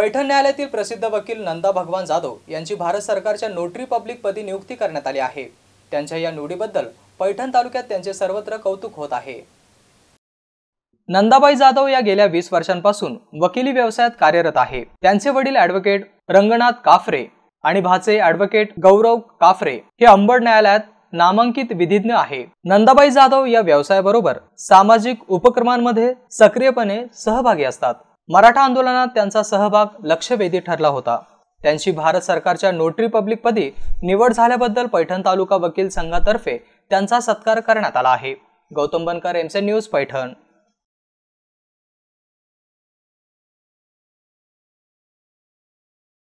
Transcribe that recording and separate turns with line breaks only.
पैठण न्यायालयातील प्रसिद्ध वकील नंदा भगवान जाधव यांची भारत सरकारच्या नोटरी पब्लिक पदी नियुक्ती करण्यात आली आहे त्यांच्या या निवडीबद्दल पैठण तालुक्यात त्यांचे सर्वत्र कौतुक होत आहे नंदाबाई जाधव या गेल्या वीस वर्षांपासून वकिली व्यवसायात कार्यरत आहे त्यांचे वडील ऍडव्होकेट रंगनाथ काफरे आणि भाचे ऍडव्होकेट गौरव काफरे हे अंबड न्यायालयात नामांकित विधिज्ञ आहे नंदाबाई जाधव या व्यवसायाबरोबर सामाजिक उपक्रमांमध्ये सक्रियपणे सहभागी असतात मराठा आंदोलनात त्यांचा सहभाग लक्षवेधी ठरला होता त्यांची भारत सरकारच्या नोटरी पब्लिक पदी निवड झाल्याबद्दल पैठण तालुका वकील संघातर्फे त्यांचा सत्कार करण्यात आला आहे गौतम बनकर एमसे
न्यूज पैठण